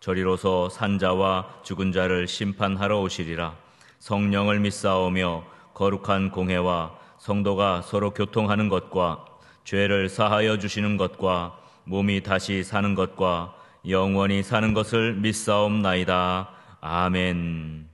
저리로서 산자와 죽은 자를 심판하러 오시리라. 성령을 믿사오며 거룩한 공회와 성도가 서로 교통하는 것과 죄를 사하여 주시는 것과 몸이 다시 사는 것과 영원히 사는 것을 믿사옵나이다. 아멘.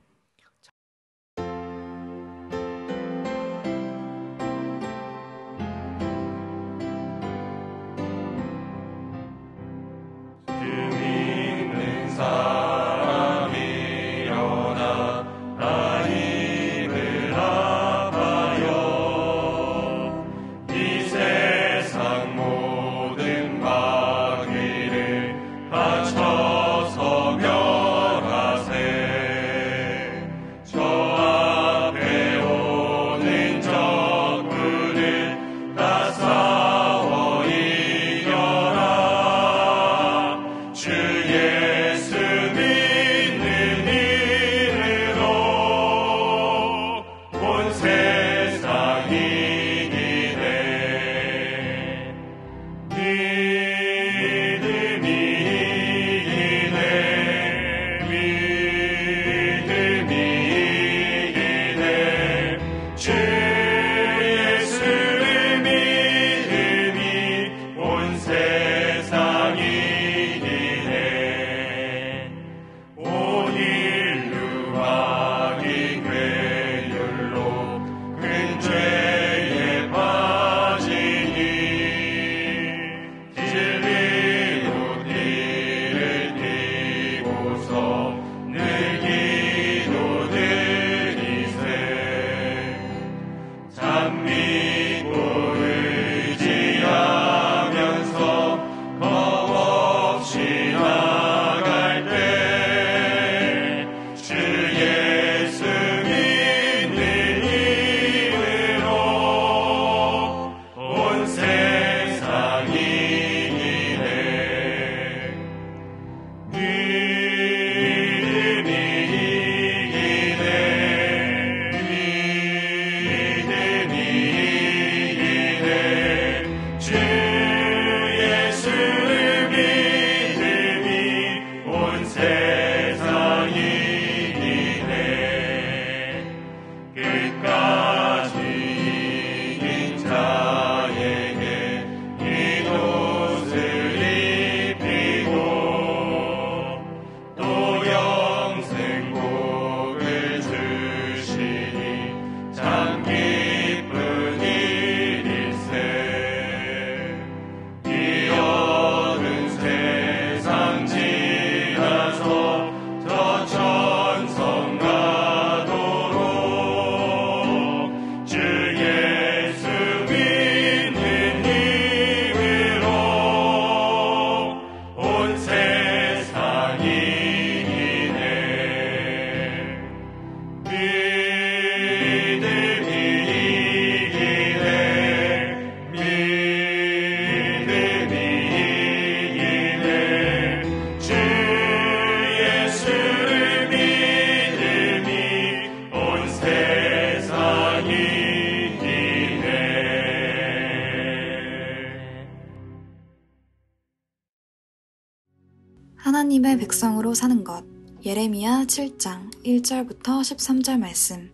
예레미야 7장 1절부터 13절 말씀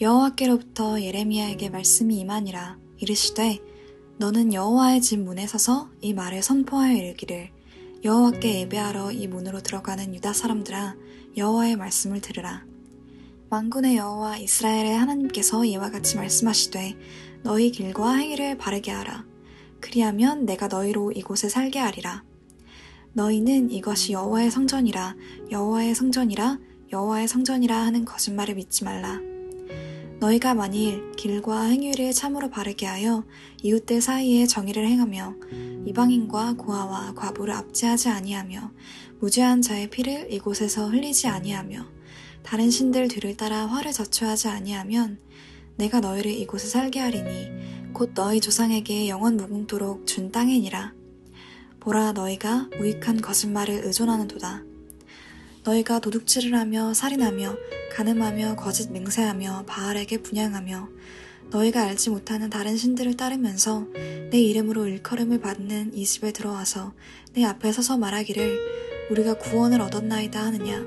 여호와께로부터 예레미야에게 말씀이 임하니라 이르시되 너는 여호와의 집 문에 서서 이 말을 선포하여 이르기를 여호와께 예배하러 이 문으로 들어가는 유다 사람들아 여호와의 말씀을 들으라 만군의 여호와 이스라엘의 하나님께서 이와 같이 말씀하시되 너희 길과 행위를 바르게 하라 그리하면 내가 너희로 이곳에 살게 하리라 너희는 이것이 여호와의 성전이라 여호와의 성전이라 여호와의 성전이라 하는 거짓말을 믿지 말라. 너희가 만일 길과 행위를 참으로 바르게 하여 이웃들 사이에 정의를 행하며 이방인과 고아와 과부를 압제하지 아니하며 무죄한 자의 피를 이곳에서 흘리지 아니하며 다른 신들 뒤를 따라 화를 저초하지 아니하면 내가 너희를 이곳에 살게 하리니 곧 너희 조상에게 영원 무궁토록 준 땅이니라. 보라 너희가 무익한 거짓말을 의존하는도다. 너희가 도둑질을 하며 살인하며 가늠하며 거짓 맹세하며 바알에게 분양하며 너희가 알지 못하는 다른 신들을 따르면서 내 이름으로 일컬음을 받는 이 집에 들어와서 내 앞에 서서 말하기를 우리가 구원을 얻었나이다 하느냐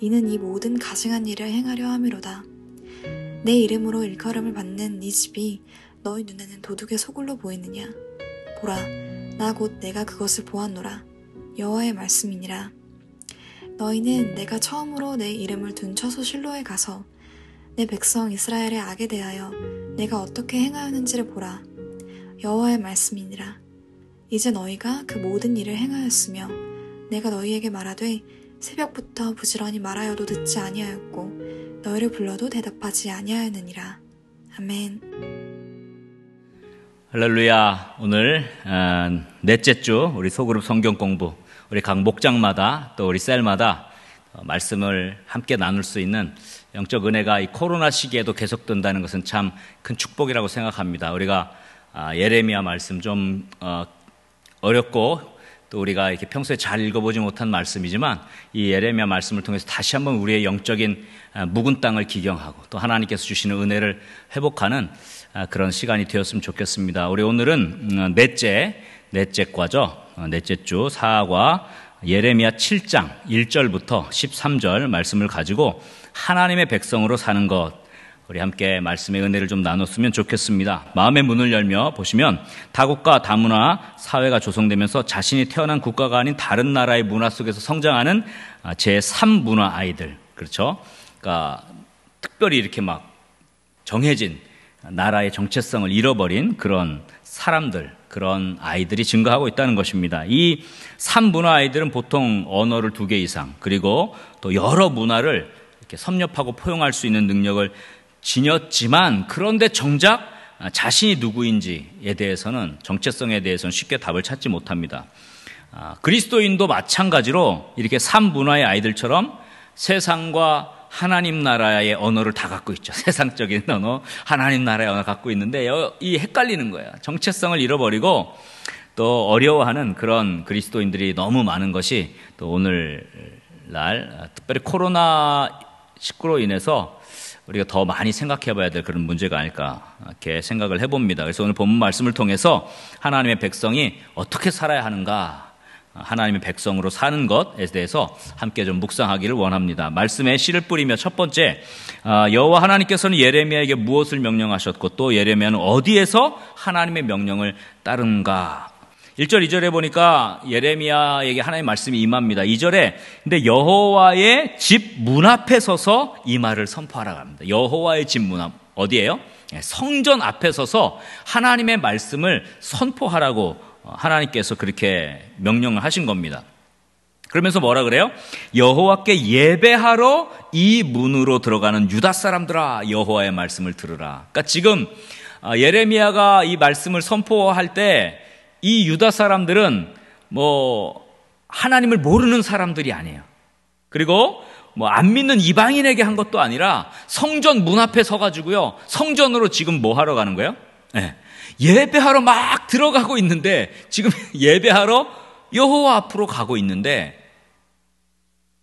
이는 이 모든 가증한 일을 행하려 함이로다 내 이름으로 일컬음을 받는 이 집이 너희 눈에는 도둑의 소굴로 보이느냐 보라 나곧 내가 그것을 보았노라. 여호와의 말씀이니라. 너희는 내가 처음으로 내 이름을 둔 처소 실로에 가서 내 백성 이스라엘의 악에 대하여 내가 어떻게 행하였는지를 보라. 여호와의 말씀이니라. 이제 너희가 그 모든 일을 행하였으며 내가 너희에게 말하되 새벽부터 부지런히 말하여도 듣지 아니하였고 너희를 불러도 대답하지 아니하였느니라. 아멘. 할렐루야. 오늘 아, 넷째 주 우리 소그룹 성경 공부 우리 각 목장마다 또 우리 셀마다 어, 말씀을 함께 나눌 수 있는 영적 은혜가 이 코로나 시기에도 계속된다는 것은 참 큰 축복이라고 생각합니다. 우리가 아, 예레미야 말씀 좀 어, 어렵고 또 우리가 이렇게 평소에 잘 읽어보지 못한 말씀이지만 이 예레미야 말씀을 통해서 다시 한번 우리의 영적인 아, 묵은 땅을 기경하고 또 하나님께서 주시는 은혜를 회복하는 아, 그런 시간이 되었으면 좋겠습니다. 우리 오늘은 음, 넷째, 넷째 과죠. 어, 넷째 주 4과 예레미야 7장 1절부터 13절 말씀을 가지고 하나님의 백성으로 사는 것 우리 함께 말씀의 은혜를 좀 나눴으면 좋겠습니다. 마음의 문을 열며 보시면 다국가 다문화 사회가 조성되면서 자신이 태어난 국가가 아닌 다른 나라의 문화 속에서 성장하는 아, 제3문화 아이들. 그렇죠? 그러니까 특별히 이렇게 막 정해진 나라의 정체성을 잃어버린 그런 사람들, 그런 아이들이 증가하고 있다는 것입니다. 이 3문화 아이들은 보통 언어를 두 개 이상, 그리고 또 여러 문화를 이렇게 섭렵하고 포용할 수 있는 능력을 지녔지만, 그런데 정작 자신이 누구인지에 대해서는 정체성에 대해서는 쉽게 답을 찾지 못합니다. 아, 그리스도인도 마찬가지로 이렇게 3문화의 아이들처럼 세상과 하나님 나라의 언어를 다 갖고 있죠. 세상적인 언어, 하나님 나라의 언어 갖고 있는데 이 헷갈리는 거예요. 정체성을 잃어버리고 또 어려워하는 그런 그리스도인들이 너무 많은 것이 또 오늘날 특별히 코로나 19로 인해서 우리가 더 많이 생각해 봐야 될 그런 문제가 아닐까 이렇게 생각을 해봅니다. 그래서 오늘 본 말씀을 통해서 하나님의 백성이 어떻게 살아야 하는가 하나님의 백성으로 사는 것에 대해서 함께 좀 묵상하기를 원합니다. 말씀에 씨를 뿌리며 첫 번째 아, 여호와 하나님께서는 예레미야에게 무엇을 명령하셨고 또 예레미야는 어디에서 하나님의 명령을 따른가 1절 2절에 보니까 예레미야에게 하나님의 말씀이 임합니다. 2절에 근데 여호와의 집 문 앞에 서서 이 말을 선포하라 합니다. 여호와의 집 문 앞 어디예요? 예, 성전 앞에 서서 하나님의 말씀을 선포하라고 어, 하나님께서 그렇게 명령을 하신 겁니다. 그러면서 뭐라 그래요? 여호와께 예배하러 이 문으로 들어가는 유다 사람들아 여호와의 말씀을 들으라. 그러니까 지금 아, 예레미야가 이 말씀을 선포할 때 이 유다 사람들은 뭐 하나님을 모르는 사람들이 아니에요. 그리고 뭐 안 믿는 이방인에게 한 것도 아니라 성전 문 앞에 서가지고요 성전으로 지금 뭐 하러 가는 거예요? 네. 예배하러 막 들어가고 있는데 지금 예배하러 여호와 앞으로 가고 있는데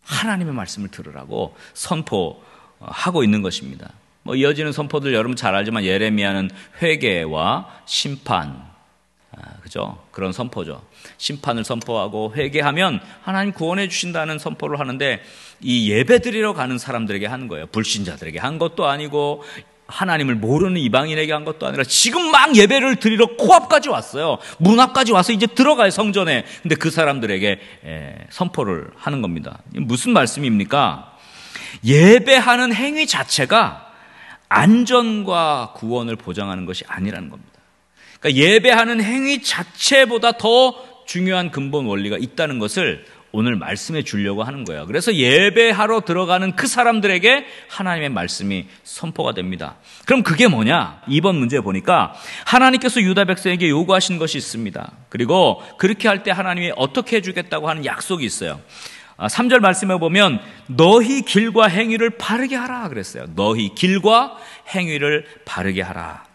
하나님의 말씀을 들으라고 선포하고 있는 것입니다. 뭐 이어지는 선포들 여러분 잘 알지만 예레미야는 회개와 심판 아, 그죠? 그런 선포죠. 심판을 선포하고 회개하면 하나님 구원해 주신다는 선포를 하는데 이 예배 드리러 가는 사람들에게 하 거예요. 불신자들에게 한 것도 아니고 하나님을 모르는 이방인에게 한 것도 아니라 지금 막 예배를 드리러 코앞까지 왔어요. 문 앞까지 와서 이제 들어가요, 성전에. 근데 그 사람들에게 예, 선포를 하는 겁니다. 무슨 말씀입니까? 예배하는 행위 자체가 안전과 구원을 보장하는 것이 아니라는 겁니다. 그러니까 예배하는 행위 자체보다 더 중요한 근본 원리가 있다는 것을 오늘 말씀해 주려고 하는 거예요. 그래서 예배하러 들어가는 그 사람들에게 하나님의 말씀이 선포가 됩니다. 그럼 그게 뭐냐? 이번 문제 보니까 하나님께서 유다 백성에게 요구하신 것이 있습니다. 그리고 그렇게 할 때 하나님이 어떻게 해주겠다고 하는 약속이 있어요. 3절 아, 말씀해 보면 너희 길과 행위를 바르게 하라 그랬어요. 너희 길과 행위를 바르게 하라.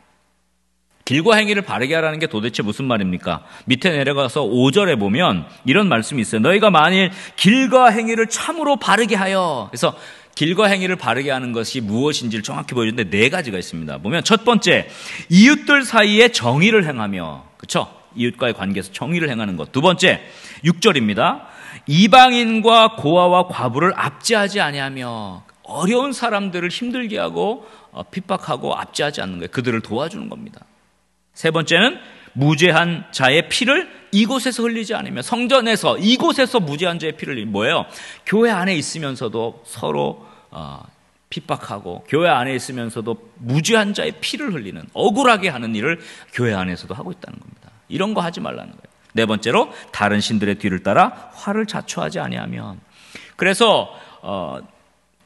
길과 행위를 바르게 하라는 게 도대체 무슨 말입니까? 밑에 내려가서 5절에 보면 이런 말씀이 있어요. 너희가 만일 길과 행위를 참으로 바르게 하여. 그래서 길과 행위를 바르게 하는 것이 무엇인지를 정확히 보여주는데 네 가지가 있습니다. 보면 첫 번째, 이웃들 사이에 정의를 행하며. 그렇죠? 이웃과의 관계에서 정의를 행하는 것. 두 번째, 6절입니다. 이방인과 고아와 과부를 압제하지 아니하며 어려운 사람들을 힘들게 하고 어, 핍박하고 압제하지 않는 거예요. 그들을 도와주는 겁니다. 세 번째는 무죄한 자의 피를 이곳에서 흘리지 않으며 성전에서 이곳에서 무죄한 자의 피를 뭐예요? 교회 안에 있으면서도 서로 어, 핍박하고 교회 안에 있으면서도 무죄한 자의 피를 흘리는 억울하게 하는 일을 교회 안에서도 하고 있다는 겁니다. 이런 거 하지 말라는 거예요. 네 번째로 다른 신들의 뒤를 따라 화를 자초하지 아니하면 그래서 어,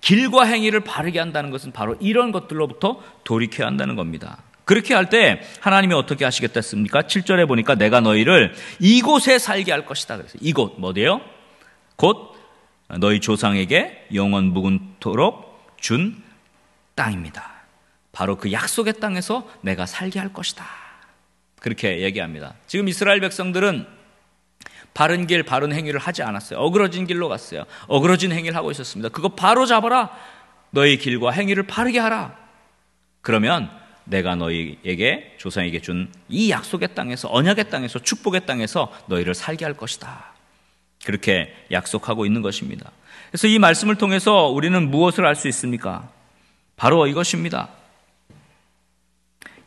길과 행위를 바르게 한다는 것은 바로 이런 것들로부터 돌이켜야 한다는 겁니다. 그렇게 할 때 하나님이 어떻게 하시겠습니까? 다했 7절에 보니까 내가 너희를 이곳에 살게 할 것이다. 그래서 이곳 뭐대요? 곧 너희 조상에게 영원 묵은토록 준 땅입니다. 바로 그 약속의 땅에서 내가 살게 할 것이다. 그렇게 얘기합니다. 지금 이스라엘 백성들은 바른 길, 바른 행위를 하지 않았어요. 어그러진 길로 갔어요. 어그러진 행위를 하고 있었습니다. 그거 바로 잡아라. 너희 길과 행위를 바르게 하라. 그러면 내가 너희에게 조상에게 준 이 약속의 땅에서 언약의 땅에서 축복의 땅에서 너희를 살게 할 것이다. 그렇게 약속하고 있는 것입니다. 그래서 이 말씀을 통해서 우리는 무엇을 알 수 있습니까? 바로 이것입니다.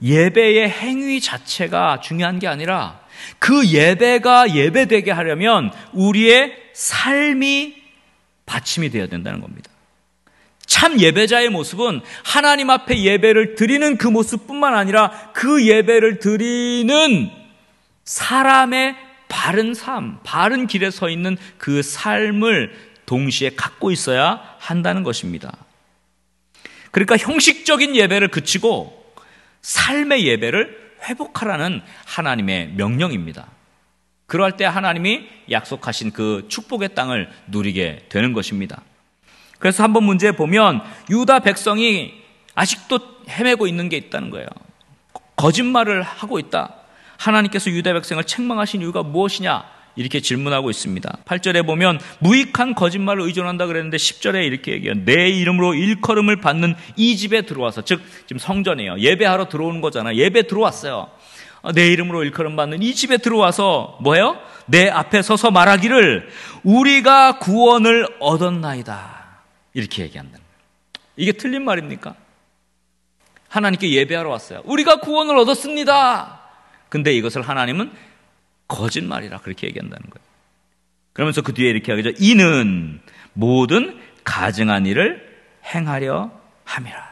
예배의 행위 자체가 중요한 게 아니라 그 예배가 예배되게 하려면 우리의 삶이 받침이 되어야 된다는 겁니다. 참 예배자의 모습은 하나님 앞에 예배를 드리는 그 모습뿐만 아니라 그 예배를 드리는 사람의 바른 삶, 바른 길에 서 있는 그 삶을 동시에 갖고 있어야 한다는 것입니다. 그러니까 형식적인 예배를 그치고 삶의 예배를 회복하라는 하나님의 명령입니다. 그럴때 하나님이 약속하신 그 축복의 땅을 누리게 되는 것입니다. 그래서 한번 문제 보면 유다 백성이 아직도 헤매고 있는 게 있다는 거예요. 거짓말을 하고 있다. 하나님께서 유다 백성을 책망하신 이유가 무엇이냐? 이렇게 질문하고 있습니다. 8절에 보면 무익한 거짓말을 의존한다 그랬는데 10절에 이렇게 얘기해요. 내 이름으로 일컬음을 받는 이 집에 들어와서 즉 지금 성전이에요. 예배하러 들어오는 거잖아요. 예배 들어왔어요. 어, 내 이름으로 일컬음 받는 이 집에 들어와서 뭐예요? 내 앞에 서서 말하기를 우리가 구원을 얻었나이다. 이렇게 얘기한다는 거예요. 이게 틀린 말입니까? 하나님께 예배하러 왔어요. 우리가 구원을 얻었습니다. 근데 이것을 하나님은 거짓말이라 그렇게 얘기한다는 거예요. 그러면서 그 뒤에 이렇게 하겠죠. 이는 모든 가증한 일을 행하려 함이라.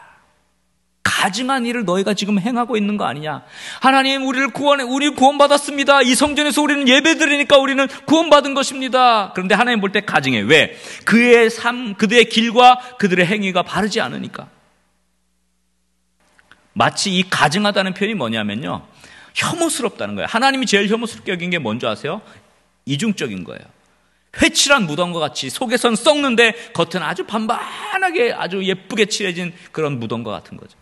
가증한 일을 너희가 지금 행하고 있는 거 아니냐? 하나님 우리를 구원해 우리 구원받았습니다. 이 성전에서 우리는 예배드리니까 우리는 구원받은 것입니다. 그런데 하나님 볼 때 가증해. 왜? 그의 삶, 그들의 길과 그들의 행위가 바르지 않으니까. 마치 이 가증하다는 표현이 뭐냐면요. 혐오스럽다는 거예요. 하나님이 제일 혐오스럽게 여긴 게 뭔지 아세요? 이중적인 거예요. 회칠한 무덤과 같이 속에선 썩는데 겉은 아주 반반하게 아주 예쁘게 칠해진 그런 무덤과 같은 거죠.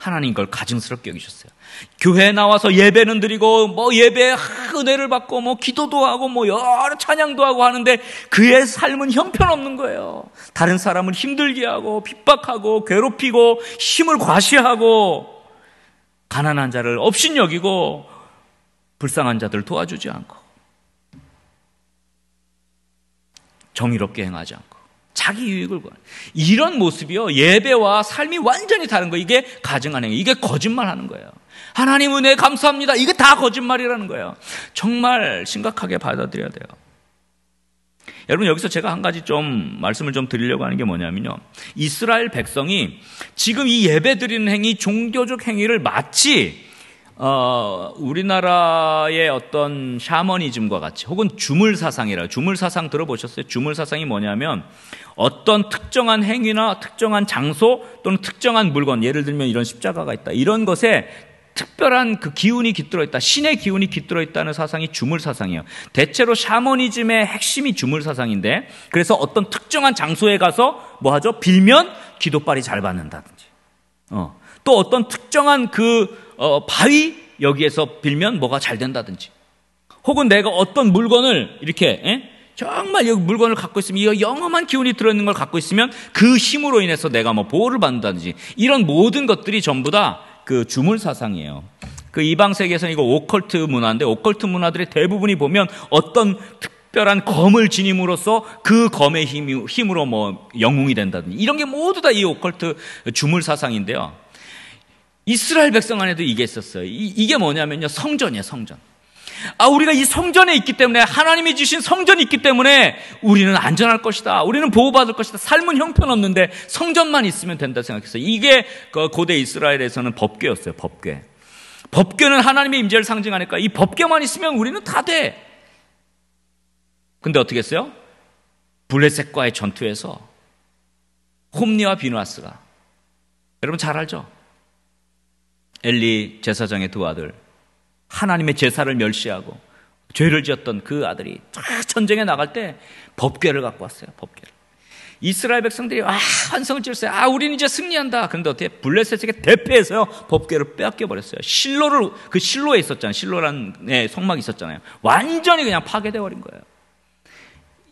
하나님 걸 가증스럽게 여기셨어요. 교회에 나와서 예배는 드리고 뭐 예배 은혜를 받고 뭐 기도도 하고 뭐 여러 찬양도 하고 하는데 그의 삶은 형편없는 거예요. 다른 사람을 힘들게 하고 핍박하고 괴롭히고 힘을 과시하고 가난한 자를 없인 여기고 불쌍한 자들 도와주지 않고 정의롭게 행하지 않고 자기 유익을 구하는. 이런 모습이요. 예배와 삶이 완전히 다른 거예요. 이게 가증하는 거예요. 이게 거짓말 하는 거예요. 하나님 은혜 감사합니다. 이게 다 거짓말이라는 거예요. 정말 심각하게 받아들여야 돼요. 여러분 여기서 제가 한 가지 좀 말씀을 좀 드리려고 하는 게 뭐냐면요. 이스라엘 백성이 지금 이 예배 드리는 행위 종교적 행위를 마치 어, 우리나라의 어떤 샤머니즘과 같이 혹은 주물 사상이라 주물 사상 들어보셨어요? 주물 사상이 뭐냐면 어떤 특정한 행위나 특정한 장소 또는 특정한 물건 예를 들면 이런 십자가가 있다 이런 것에 특별한 그 기운이 깃들어 있다 신의 기운이 깃들어 있다는 사상이 주물 사상이에요. 대체로 샤머니즘의 핵심이 주물 사상인데 그래서 어떤 특정한 장소에 가서 뭐 하죠? 빌면 기도빨이 잘 받는다든지. 어. 또 어떤 특정한 그 어, 바위 여기에서 빌면 뭐가 잘 된다든지 혹은 내가 어떤 물건을 이렇게 에? 예? 정말 여 물건을 갖고 있으면 이거 영험한 기운이 들어있는 걸 갖고 있으면 그 힘으로 인해서 내가 뭐 보호를 받는다든지 이런 모든 것들이 전부 다 그 주물 사상이에요. 그 이방 세계에서는 이거 오컬트 문화인데 오컬트 문화들의 대부분이 보면 어떤 특별한 검을 지님으로써 그 검의 힘, 힘으로 뭐 영웅이 된다든지 이런 게 모두 다 이 오컬트 주물 사상인데요. 이스라엘 백성 안에도 이게 있었어요. 이, 게 뭐냐면요. 성전이에요, 성전. 아, 우리가 이 성전에 있기 때문에, 하나님이 주신 성전이 있기 때문에 우리는 안전할 것이다. 우리는 보호받을 것이다. 삶은 형편없는데 성전만 있으면 된다 생각했어요. 이게 그 고대 이스라엘에서는 법궤였어요, 법궤. 법궤는 하나님의 임재를 상징하니까 이 법궤만 있으면 우리는 다 돼. 근데 어떻게 했어요? 블레셋과의 전투에서 홈니와 비누아스가 여러분 잘 알죠? 엘리 제사장의 두 아들 하나님의 제사를 멸시하고 죄를 지었던 그 아들이 전쟁에 나갈 때 법궤를 갖고 왔어요. 법궤를. 이스라엘 백성들이 아 환성을 찔세요. 아 우리는 이제 승리한다. 그런데 어떻게 블레셋에게 대패해서요 법궤를 빼앗겨 버렸어요. 실로를 그 실로에 있었잖아요. 실로라는 네, 성막이 있었잖아요. 완전히 그냥 파괴돼 버린 거예요.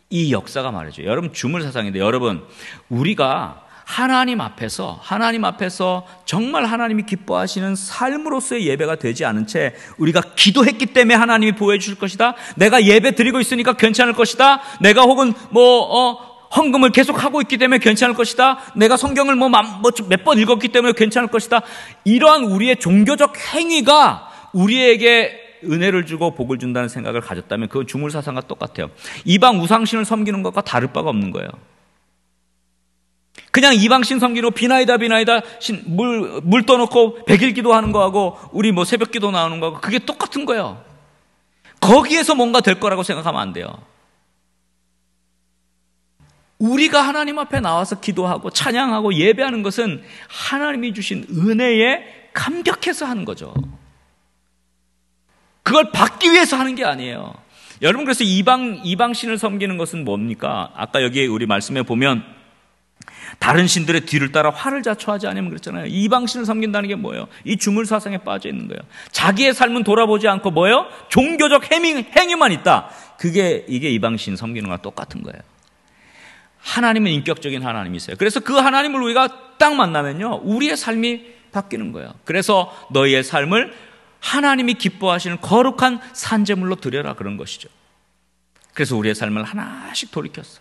이 역사가 말이죠. 여러분 주물 사상인데 여러분 우리가 하나님 앞에서 하나님 앞에서 정말 하나님이 기뻐하시는 삶으로서의 예배가 되지 않은 채 우리가 기도했기 때문에 하나님이 보호해 주실 것이다. 내가 예배 드리고 있으니까 괜찮을 것이다. 내가 혹은 뭐 어, 헌금을 계속 하고 있기 때문에 괜찮을 것이다. 내가 성경을 뭐 몇번 뭐 읽었기 때문에 괜찮을 것이다. 이러한 우리의 종교적 행위가 우리에게 은혜를 주고 복을 준다는 생각을 가졌다면 그건 주물사상과 똑같아요. 이방 우상신을 섬기는 것과 다를 바가 없는 거예요. 그냥 이방신 섬기로 비나이다 비나이다 물, 물 떠놓고 백일 기도하는 거하고 우리 뭐 새벽 기도 나오는 거하고 그게 똑같은 거예요. 거기에서 뭔가 될 거라고 생각하면 안 돼요. 우리가 하나님 앞에 나와서 기도하고 찬양하고 예배하는 것은 하나님이 주신 은혜에 감격해서 하는 거죠. 그걸 받기 위해서 하는 게 아니에요. 여러분 그래서 이방 이방신을 섬기는 것은 뭡니까? 아까 여기 우리 말씀에 보면 다른 신들의 뒤를 따라 화를 자초하지 않으면 그랬잖아요. 이방신을 섬긴다는 게 뭐예요? 이 주물 사상에 빠져 있는 거예요. 자기의 삶은 돌아보지 않고 뭐예요? 종교적 행위, 행위만 있다. 그게 이게 이방신 섬기는 거랑 똑같은 거예요. 하나님은 인격적인 하나님이세요. 그래서 그 하나님을 우리가 딱 만나면요. 우리의 삶이 바뀌는 거예요. 그래서 너희의 삶을 하나님이 기뻐하시는 거룩한 산재물로 드려라 그런 것이죠. 그래서 우리의 삶을 하나씩 돌이켰어.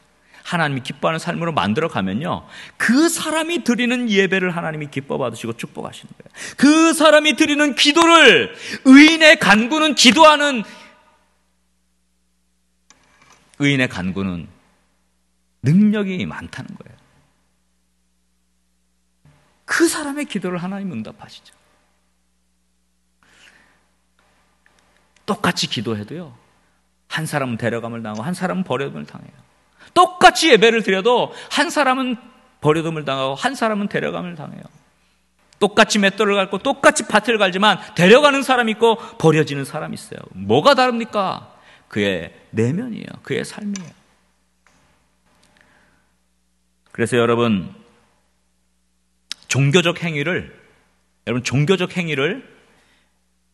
하나님이 기뻐하는 삶으로 만들어 가면요. 그 사람이 드리는 예배를 하나님이 기뻐 받으시고 축복하시는 거예요. 그 사람이 드리는 기도를 의인의 간구는 기도하는 의인의 간구는 능력이 많다는 거예요. 그 사람의 기도를 하나님 응답하시죠. 똑같이 기도해도요. 한 사람은 데려감을 당하고 한 사람은 버려감을 당해요. 똑같이 예배를 드려도 한 사람은 버려둠을 당하고 한 사람은 데려감을 당해요. 똑같이 맷돌을 갈고 똑같이 밭을 갈지만 데려가는 사람이 있고 버려지는 사람이 있어요. 뭐가 다릅니까? 그의 내면이에요. 그의 삶이에요. 그래서 여러분 종교적 행위를 여러분 종교적 행위를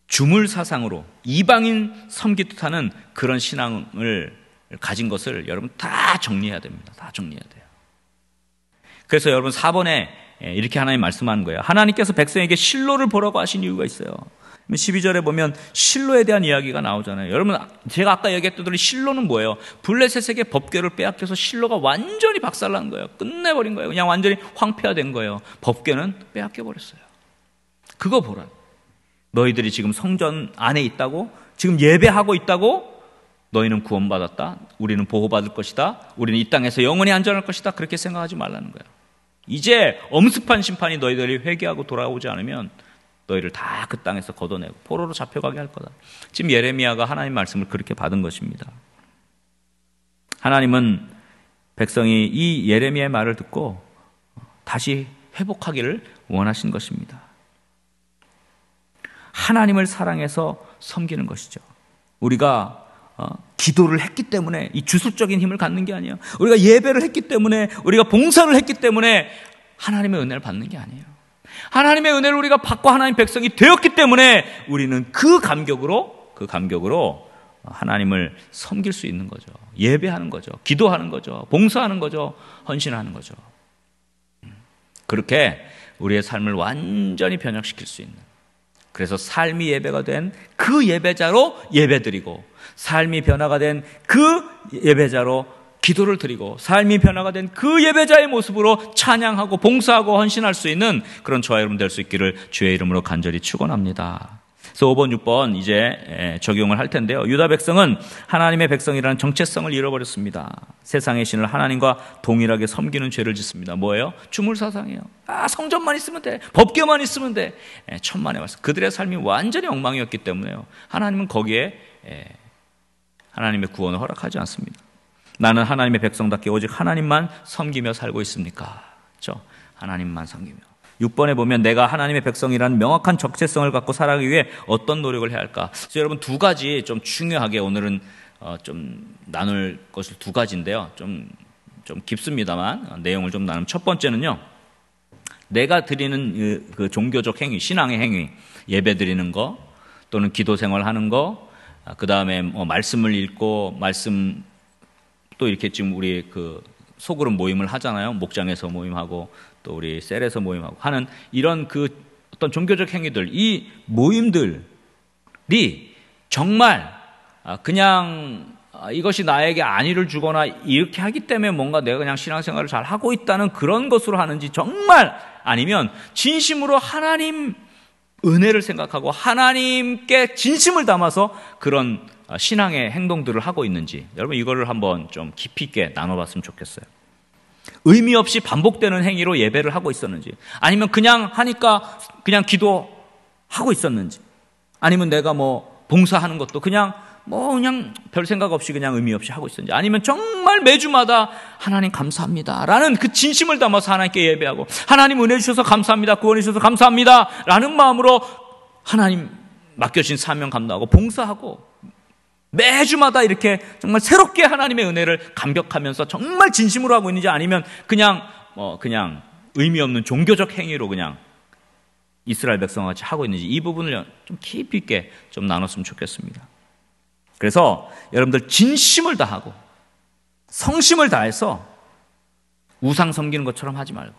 주물 사상으로 이방인 섬기듯 하는 그런 신앙을 가진 것을 여러분 다 정리해야 됩니다. 다 정리해야 돼요. 그래서 여러분 4번에 예, 이렇게 하나님 말씀하는 거예요. 하나님께서 백성에게 실로를 보라고 하신 이유가 있어요. 12절에 보면 실로에 대한 이야기가 나오잖아요. 여러분 제가 아까 얘기했던 대로 실로는 뭐예요? 블레셋에게 법궤를 빼앗겨서 실로가 완전히 박살난 거예요. 끝내버린 거예요. 그냥 완전히 황폐화된 거예요. 법궤는 빼앗겨 버렸어요. 그거 보라. 너희들이 지금 성전 안에 있다고 지금 예배하고 있다고 너희는 구원받았다. 우리는 보호받을 것이다. 우리는 이 땅에서 영원히 안전할 것이다. 그렇게 생각하지 말라는 거야. 이제 엄습한 심판이 너희들이 회개하고 돌아오지 않으면 너희를 다 그 땅에서 걷어내고 포로로 잡혀가게 할 거다. 지금 예레미야가 하나님 말씀을 그렇게 받은 것입니다. 하나님은 백성이 이 예레미야의 말을 듣고 다시 회복하기를 원하신 것입니다. 하나님을 사랑해서 섬기는 것이죠. 우리가 어, 기도를 했기 때문에 이 주술적인 힘을 갖는 게 아니에요. 우리가 예배를 했기 때문에 우리가 봉사를 했기 때문에 하나님의 은혜를 받는 게 아니에요. 하나님의 은혜를 우리가 받고 하나님 백성이 되었기 때문에 우리는 그 감격으로 그 감격으로 하나님을 섬길 수 있는 거죠. 예배하는 거죠. 기도하는 거죠. 봉사하는 거죠. 헌신하는 거죠. 음, 그렇게 우리의 삶을 완전히 변혁시킬 수 있는. 그래서 삶이 예배가 된 그 예배자로 예배드리고 삶이 변화가 된 그 예배자로 기도를 드리고 삶이 변화가 된 그 예배자의 모습으로 찬양하고 봉사하고 헌신할 수 있는 그런 저와 여러분 될수 있기를 주의 이름으로 간절히 축원합니다. 그래서 5번, 6번 이제 적용을 할 텐데요. 유다 백성은 하나님의 백성이라는 정체성을 잃어버렸습니다. 세상의 신을 하나님과 동일하게 섬기는 죄를 짓습니다. 뭐예요? 주물사상이에요. 아, 성전만 있으면 돼. 법계만 있으면 돼. 천만에 왔어. 그들의 삶이 완전히 엉망이었기 때문에요. 하나님은 거기에 하나님의 구원을 허락하지 않습니다. 나는 하나님의 백성답게 오직 하나님만 섬기며 살고 있습니까? 그렇죠? 하나님만 섬기며. 6번에 보면 내가 하나님의 백성이라는 명확한 적재성을 갖고 살아가기 위해 어떤 노력을 해야 할까? 그래서 여러분 두 가지 좀 중요하게 오늘은 어, 좀 나눌 것을 두 가지인데요. 좀, 좀 깊습니다만 내용을 좀나누첫 번째는요. 내가 드리는 그, 그 종교적 행위, 신앙의 행위, 예배 드리는 거 또는 기도 생활 하는 거 아, 그 다음에 뭐 말씀을 읽고 말씀 또 이렇게 지금 우리 그 소그룹 모임을 하잖아요. 목장에서 모임하고 또 우리 셀에서 모임하고 하는 이런 그 어떤 종교적 행위들 이 모임들이 정말 아, 그냥 아, 이것이 나에게 안위를 주거나 이렇게 하기 때문에 뭔가 내가 그냥 신앙생활을 잘 하고 있다는 그런 것으로 하는지 정말 아니면 진심으로 하나님 은혜를 생각하고 하나님께 진심을 담아서 그런 아, 신앙의 행동들을 하고 있는지 여러분 이거를 한번 좀 깊이 있게 나눠봤으면 좋겠어요. 의미 없이 반복되는 행위로 예배를 하고 있었는지 아니면 그냥 하니까 그냥 기도하고 있었는지 아니면 내가 뭐 봉사하는 것도 그냥 뭐 그냥 별 생각 없이 그냥 의미 없이 하고 있었는지 아니면 정말 매주마다 하나님 감사합니다. 라는 그 진심을 담아서 하나님께 예배하고 하나님 은혜 주셔서 감사합니다. 구원해 주셔서 감사합니다. 라는 마음으로 하나님 맡겨진 사명 감당하고 봉사하고 매주마다 이렇게 정말 새롭게 하나님의 은혜를 감격하면서 정말 진심으로 하고 있는지 아니면 그냥 뭐 그냥 의미 없는 종교적 행위로 그냥 이스라엘 백성 같이 하고 있는지 이 부분을 좀 깊이 있게 좀 나눴으면 좋겠습니다. 그래서 여러분들 진심을 다하고 성심을 다해서 우상 섬기는 것처럼 하지 말고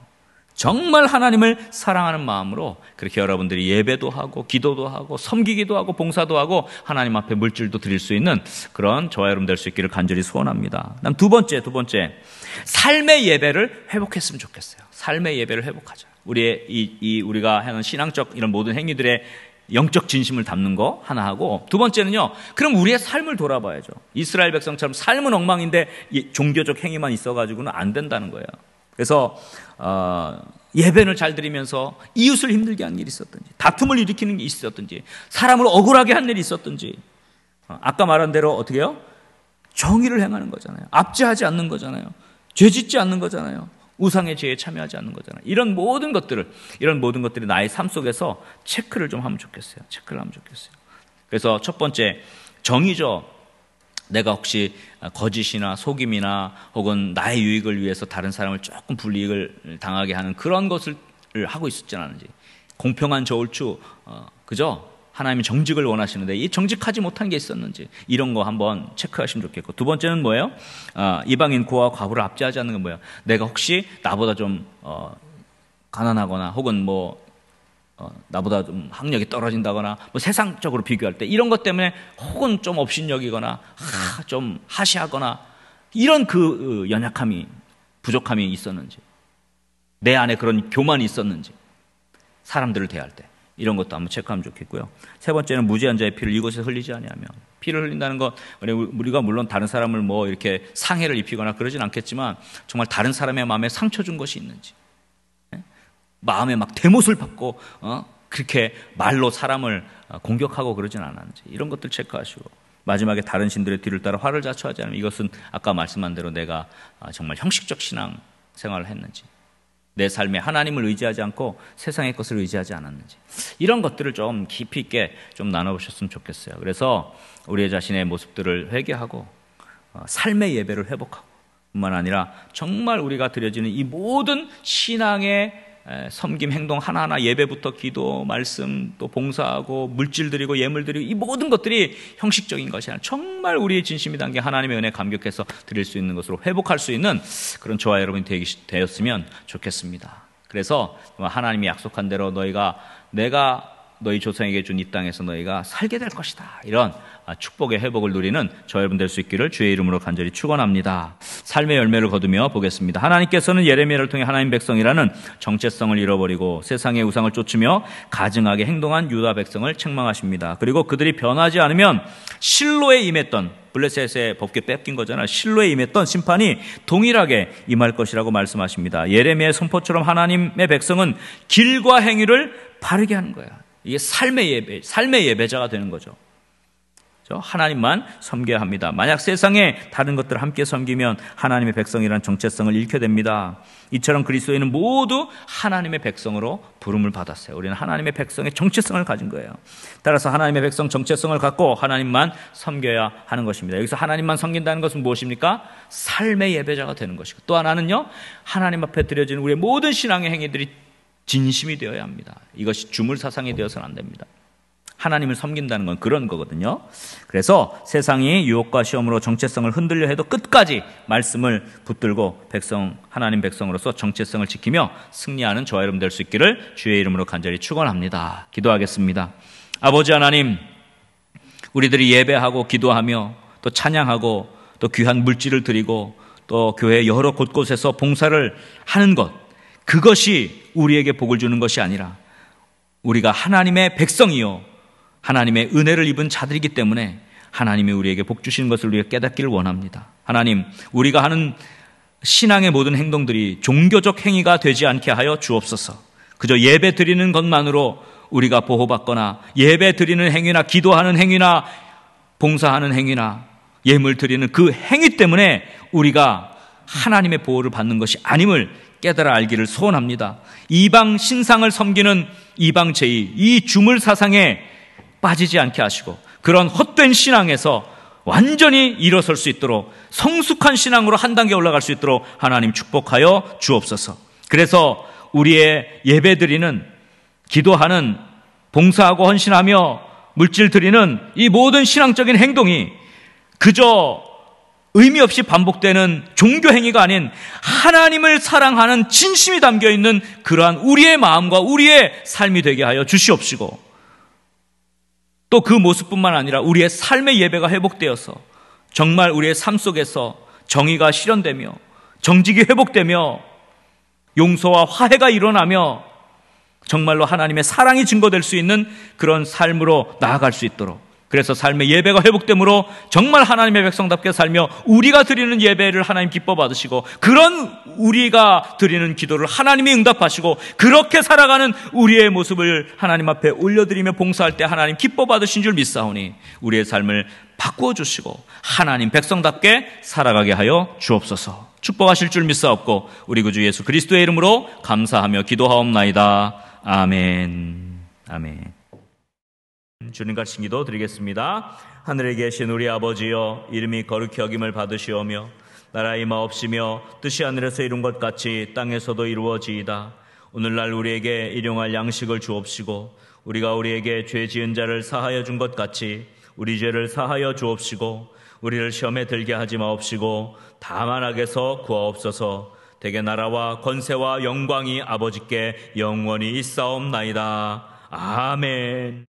정말 하나님을 사랑하는 마음으로 그렇게 여러분들이 예배도 하고 기도도 하고 섬기기도 하고 봉사도 하고 하나님 앞에 물질도 드릴 수 있는 그런 저와 여러분 될 수 있기를 간절히 소원합니다. 다음 두 번째, 두 번째. 삶의 예배를 회복했으면 좋겠어요. 삶의 예배를 회복하자. 우리의 이, 이 우리가 하는 신앙적 이런 모든 행위들의 영적 진심을 담는 거 하나 하고 두 번째는요. 그럼 우리의 삶을 돌아봐야죠. 이스라엘 백성처럼 삶은 엉망인데 종교적 행위만 있어가지고는 안 된다는 거예요. 그래서 어, 예배를 잘 드리면서 이웃을 힘들게 한 일이 있었든지 다툼을 일으키는 게 있었든지 사람을 억울하게 한 일이 있었든지 어, 아까 말한 대로 어떻게 요 정의를 행하는 거잖아요. 압제하지 않는 거잖아요. 죄 짓지 않는 거잖아요. 우상의 죄에 참여하지 않는 거잖아요. 이런 모든 것들을, 이런 모든 것들이 나의 삶 속에서 체크를 좀 하면 좋겠어요. 체크를 하면 좋겠어요. 그래서 첫 번째, 정의죠. 내가 혹시 거짓이나 속임이나 혹은 나의 유익을 위해서 다른 사람을 조금 불이익을 당하게 하는 그런 것을 하고 있었지 않은지. 공평한 저울추, 어, 그죠? 하나님이 정직을 원하시는데 이 정직하지 못한 게 있었는지 이런 거 한번 체크하시면 좋겠고 두 번째는 뭐예요? 어, 이방인 고아 과부를 압제하지 않는 건 뭐예요? 내가 혹시 나보다 좀 어, 가난하거나 혹은 뭐 어, 나보다 좀 학력이 떨어진다거나 뭐 세상적으로 비교할 때 이런 것 때문에 혹은 좀 업신여기거나 하, 좀 하시하거나 이런 그 연약함이 부족함이 있었는지 내 안에 그런 교만이 있었는지 사람들을 대할 때 이런 것도 한번 체크하면 좋겠고요. 세 번째는 무죄한 자의 피를 이곳에 흘리지 아니하며 피를 흘린다는 것 우리가 물론 다른 사람을 뭐 이렇게 상해를 입히거나 그러진 않겠지만 정말 다른 사람의 마음에 상처 준 것이 있는지 예? 마음에 막 대못을 받고 어? 그렇게 말로 사람을 어, 공격하고 그러진 않았는지 이런 것들 체크하시고 마지막에 다른 신들의 뒤를 따라 화를 자초하지 않으면 이것은 아까 말씀한 대로 내가 아, 정말 형식적 신앙 생활을 했는지 내 삶에 하나님을 의지하지 않고 세상의 것을 의지하지 않았는지 이런 것들을 좀 깊이 있게 좀 나눠보셨으면 좋겠어요. 그래서 우리의 자신의 모습들을 회개하고 어, 삶의 예배를 회복하고 뿐만 아니라 정말 우리가 드려지는 이 모든 신앙의 섬김 행동 하나하나 예배부터 기도 말씀 또 봉사하고 물질 드리고 예물 드리고 이 모든 것들이 형식적인 것이 아니라 정말 우리의 진심이 담긴 하나님의 은혜 감격해서 드릴 수 있는 것으로 회복할 수 있는 그런 저와 여러분이 되었으면 좋겠습니다. 그래서 하나님이 약속한 대로 너희가 내가 너희 조상에게 준 이 땅에서 너희가 살게 될 것이다. 이런 아, 축복의 회복을 누리는 저 여러분 될 수 있기를 주의 이름으로 간절히 축원합니다. 삶의 열매를 거두며 보겠습니다. 하나님께서는 예레미야를 통해 하나님 백성이라는 정체성을 잃어버리고 세상의 우상을 쫓으며 가증하게 행동한 유다 백성을 책망하십니다. 그리고 그들이 변하지 않으면 실로에 임했던 블레셋의 법궤 뺏긴 거잖아. 실로에 임했던 심판이 동일하게 임할 것이라고 말씀하십니다. 예레미야의 선포처럼 하나님의 백성은 길과 행위를 바르게 하는 거야. 이게 삶의 예배, 삶의 예배자가 되는 거죠. 하나님만 섬겨야 합니다. 만약 세상에 다른 것들 함께 섬기면 하나님의 백성이란 정체성을 잃게 됩니다. 이처럼 그리스도인은 모두 하나님의 백성으로 부름을 받았어요. 우리는 하나님의 백성의 정체성을 가진 거예요. 따라서 하나님의 백성 정체성을 갖고 하나님만 섬겨야 하는 것입니다. 여기서 하나님만 섬긴다는 것은 무엇입니까? 삶의 예배자가 되는 것이고 또 하나는요. 하나님 앞에 드려지는 우리의 모든 신앙의 행위들이 진심이 되어야 합니다. 이것이 주물 사상이 되어서는 안 됩니다. 하나님을 섬긴다는 건 그런 거거든요. 그래서 세상이 유혹과 시험으로 정체성을 흔들려 해도 끝까지 말씀을 붙들고 백성 하나님 백성으로서 정체성을 지키며 승리하는 저와 여러분 될수 있기를 주의 이름으로 간절히 축원합니다. 기도하겠습니다. 아버지 하나님 우리들이 예배하고 기도하며 또 찬양하고 또 귀한 물질을 드리고 또 교회 여러 곳곳에서 봉사를 하는 것 그것이 우리에게 복을 주는 것이 아니라 우리가 하나님의 백성이요 하나님의 은혜를 입은 자들이기 때문에 하나님이 우리에게 복 주시는 것을 우리가 깨닫기를 원합니다. 하나님, 우리가 하는 신앙의 모든 행동들이 종교적 행위가 되지 않게 하여 주옵소서. 그저 예배 드리는 것만으로 우리가 보호받거나 예배 드리는 행위나 기도하는 행위나 봉사하는 행위나 예물 드리는 그 행위 때문에 우리가 하나님의 보호를 받는 것이 아님을 깨달아 알기를 소원합니다. 이방 신상을 섬기는 이방 제의이 주물 사상에 빠지지 않게 하시고 그런 헛된 신앙에서 완전히 일어설 수 있도록 성숙한 신앙으로 한 단계 올라갈 수 있도록 하나님 축복하여 주옵소서. 그래서 우리의 예배 드리는 기도하는 봉사하고 헌신하며 물질 드리는 이 모든 신앙적인 행동이 그저 의미 없이 반복되는 종교 행위가 아닌 하나님을 사랑하는 진심이 담겨 있는 그러한 우리의 마음과 우리의 삶이 되게 하여 주시옵시고 또그 모습뿐만 아니라 우리의 삶의 예배가 회복되어서 정말 우리의 삶 속에서 정의가 실현되며 정직이 회복되며 용서와 화해가 일어나며 정말로 하나님의 사랑이 증거될 수 있는 그런 삶으로 나아갈 수 있도록 그래서 삶의 예배가 회복되므로 정말 하나님의 백성답게 살며 우리가 드리는 예배를 하나님 기뻐 받으시고 그런 우리가 드리는 기도를 하나님이 응답하시고 그렇게 살아가는 우리의 모습을 하나님 앞에 올려드리며 봉사할 때 하나님 기뻐 받으신 줄 믿사오니 우리의 삶을 바꿔 주시고 하나님 백성답게 살아가게 하여 주옵소서. 축복하실 줄 믿사옵고 우리 구주 예수 그리스도의 이름으로 감사하며 기도하옵나이다. 아멘. 아멘. 음, 주님 과신 기도 드리겠습니다. 하늘에 계신 우리 아버지여 이름이 거룩히 여김을 받으시오며 나라 임하옵시며 뜻이 하늘에서 이룬 것 같이 땅에서도 이루어지이다. 오늘날 우리에게 일용할 양식을 주옵시고 우리가 우리에게 죄 지은 자를 사하여 준 것 같이 우리 죄를 사하여 주옵시고 우리를 시험에 들게 하지 마옵시고 다만 악에서 구하옵소서 대개 나라와 권세와 영광이 아버지께 영원히 있사옵나이다. 아멘.